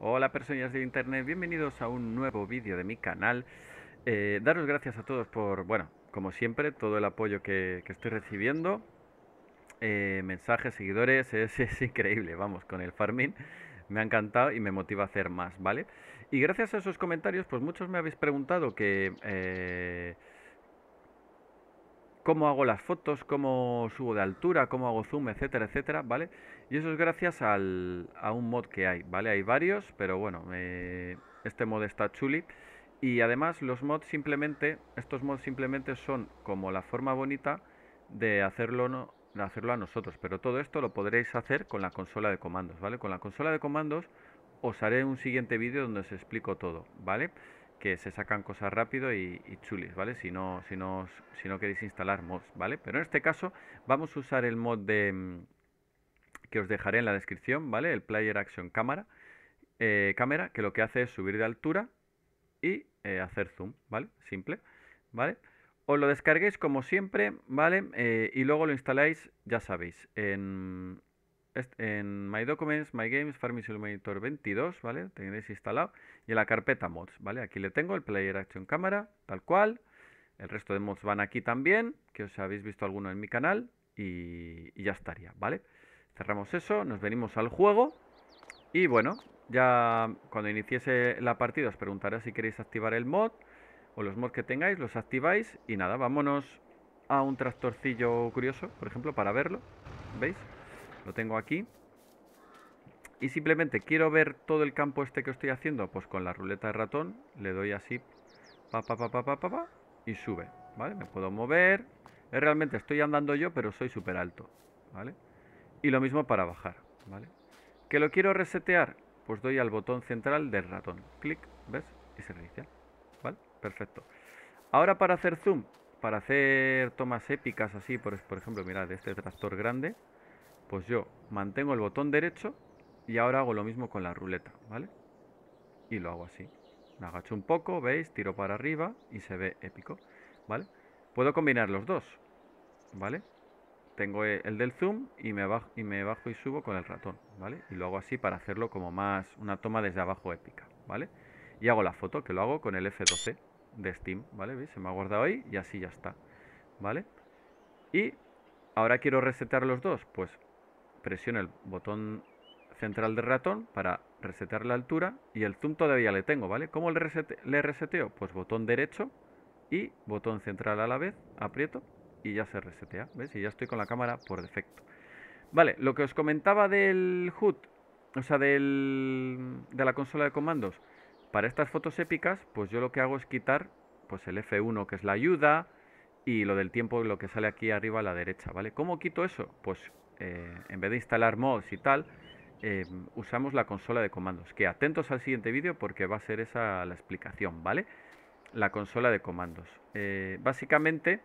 Hola personas de internet, bienvenidos a un nuevo vídeo de mi canal. Eh, daros gracias a todos por, bueno, como siempre, todo el apoyo que, estoy recibiendo. Eh, mensajes, seguidores, es, es, increíble, vamos, con el farming. Me ha encantado y me motiva a hacer más, ¿vale? Y gracias a esos comentarios, pues muchos me habéis preguntado que... Eh, cómo hago las fotos, cómo subo de altura, cómo hago zoom, etcétera, etcétera, ¿vale? Y eso es gracias al, a un mod que hay, ¿vale? Hay varios, pero bueno, eh, este mod está chuli. Y además los mods simplemente, estos mods simplemente son como la forma bonita de hacerlo, de hacerlo a nosotros. Pero todo esto lo podréis hacer con la consola de comandos, ¿vale? Con la consola de comandos os haré un siguiente vídeo donde os explico todo, ¿vale? que se sacan cosas rápido y, chulis, ¿vale? Si no, si, si no queréis instalar mods, ¿vale? Pero en este caso vamos a usar el mod mm, que os dejaré en la descripción, ¿vale? El Player Action Camera, eh, cámara, que lo que hace es subir de altura y eh, hacer zoom, ¿vale? Simple, ¿vale? Os lo descarguéis como siempre, ¿vale? Eh, y luego lo instaláis, ya sabéis, en, en My Documents, My Games, Farming Simulator 22, ¿vale? Tenéis instalado. Y en la carpeta mods, ¿vale? Aquí le tengo el Player Action Cámara, tal cual. El resto de mods van aquí también, que os habéis visto alguno en mi canal. Y, ya estaría, ¿vale? Cerramos eso, nos venimos al juego. Y bueno, ya cuando iniciese la partida os preguntaré si queréis activar el mod. O los mods que tengáis, los activáis. Y nada, vámonos a un tractorcillo curioso, por ejemplo, para verlo. ¿Veis? Lo tengo aquí. Y simplemente quiero ver todo el campo este que estoy haciendo, pues con la ruleta de ratón le doy así, pa, y sube, ¿vale? Me puedo mover, realmente estoy andando yo, pero soy súper alto, ¿vale? Y lo mismo para bajar, ¿vale? Que lo quiero resetear, pues doy al botón central del ratón, clic, ¿ves? Y se reinicia, ¿vale? Perfecto. Ahora para hacer zoom, para hacer tomas épicas así, por, por ejemplo, mirad, este tractor grande, pues yo mantengo el botón derecho y ahora hago lo mismo con la ruleta, ¿vale? Y lo hago así. Me agacho un poco, ¿veis? Tiro para arriba y se ve épico, ¿vale? Puedo combinar los dos, ¿vale? Tengo eh, el del zoom y me, bajo, y me y subo con el ratón, ¿vale? Y lo hago así para hacerlo como más una toma desde abajo épica, ¿vale? Y hago la foto, que lo hago con el F12 de Steam, ¿vale? ¿Veis? Se me ha guardado ahí y así ya está, ¿vale? Y ahora quiero resetear los dos, pues Presiono el botón central del ratón para resetear la altura y el zoom todavía le tengo, ¿vale? ¿Cómo le, reseteo? Pues botón derecho y botón central a la vez, aprieto y ya se resetea, ¿ves? Y ya estoy con la cámara por defecto. Vale, lo que os comentaba del HUD, o sea, del, de la consola de comandos, para estas fotos épicas, pues yo lo que hago es quitar pues el F1 que es la ayuda y lo del tiempo lo que sale aquí arriba a la derecha, ¿vale? ¿Cómo quito eso? Pues eh, en vez de instalar mods y tal, eh, usamos la consola de comandos. Que atentos al siguiente vídeo porque va a ser esa la explicación, ¿vale? La consola de comandos. Eh, básicamente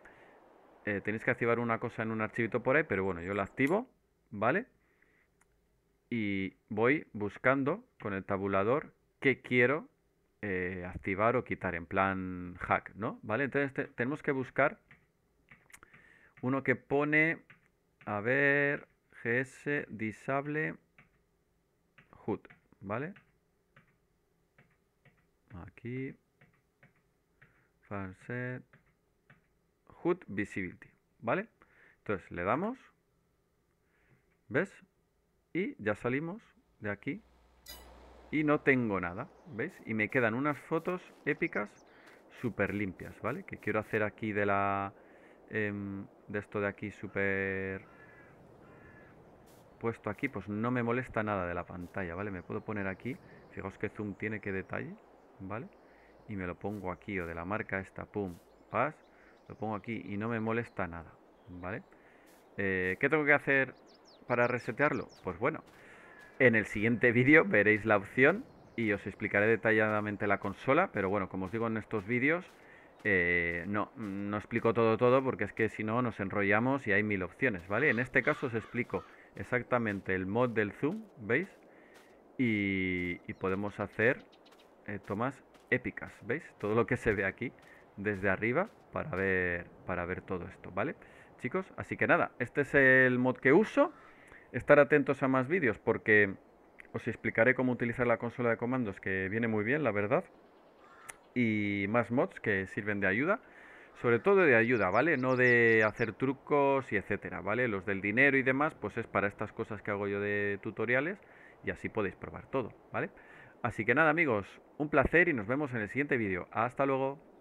tenéis que activar una cosa en un archivito por ahí, pero bueno, yo la activo, ¿vale? Y voy buscando con el tabulador qué quiero activar o quitar en plan hack, ¿no? ¿Vale? Entonces tenemos que buscar uno que pone a ver, gs disable Hood. ¿vale? Aquí, falset Hood visibility, ¿vale? Entonces le damos, ¿ves? Y ya salimos de aquí y no tengo nada, ¿veis? Y me quedan unas fotos épicas súper limpias, ¿vale? Que quiero hacer aquí de la... Em, de esto de aquí súper puesto aquí, pues no me molesta nada de la pantalla, ¿vale? Me puedo poner aquí, fijaos que zoom tiene que detalle, ¿vale? Y me lo pongo aquí, o de la marca esta, pum, pas, lo pongo aquí y no me molesta nada, ¿vale? Eh, ¿Qué tengo que hacer para resetearlo? Pues bueno, en el siguiente vídeo veréis la opción y os explicaré detalladamente la consola, pero bueno, como os digo en estos vídeos, eh, no, no explico todo todo porque es que si no nos enrollamos y hay mil opciones, ¿vale? En este caso os explico exactamente el mod del zoom, ¿veis? Y, podemos hacer eh, tomas épicas, ¿veis? Todo lo que se ve aquí desde arriba para ver, para ver todo esto, ¿vale? Chicos, así que nada, este es el mod que uso. Estar atentos a más vídeos porque os explicaré cómo utilizar la consola de comandos que viene muy bien, la verdad. Y más mods que sirven de ayuda sobre todo de ayuda, ¿vale? No de hacer trucos y etcétera, ¿vale? Los del dinero y demás, pues es para estas cosas que hago yo de tutoriales y así podéis probar todo, ¿vale? Así que nada amigos, un placer y nos vemos en el siguiente vídeo. Hasta luego.